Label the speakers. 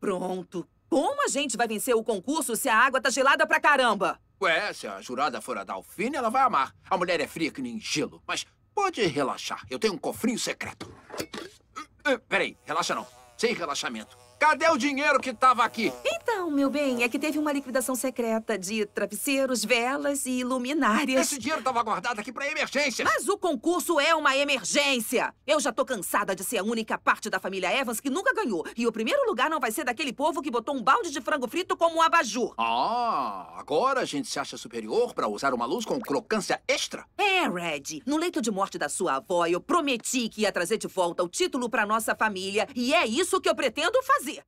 Speaker 1: pronto.
Speaker 2: Como a gente vai vencer o concurso se a água tá gelada pra caramba?
Speaker 1: Ué, se a jurada for a Dalfine, ela vai amar. A mulher é fria que nem gelo, mas pode relaxar. Eu tenho um cofrinho secreto. Hum, hum, peraí, relaxa não. Sem relaxamento. Cadê o dinheiro que estava aqui?
Speaker 2: Então, meu bem, é que teve uma liquidação secreta de travesseiros, velas e luminárias. Esse dinheiro estava guardado
Speaker 1: aqui para emergência. Mas
Speaker 2: o concurso é uma emergência. Eu já tô cansada de ser a única parte da família Evans que nunca ganhou. E o primeiro lugar não vai ser daquele povo que botou um balde de frango frito como um abajur. Ah,
Speaker 1: agora a gente
Speaker 3: se acha superior para usar uma luz com crocância extra?
Speaker 2: É, Red. No leito de morte da sua avó, eu prometi que ia trazer de volta o título para nossa família. E é isso que eu pretendo fazer. crazy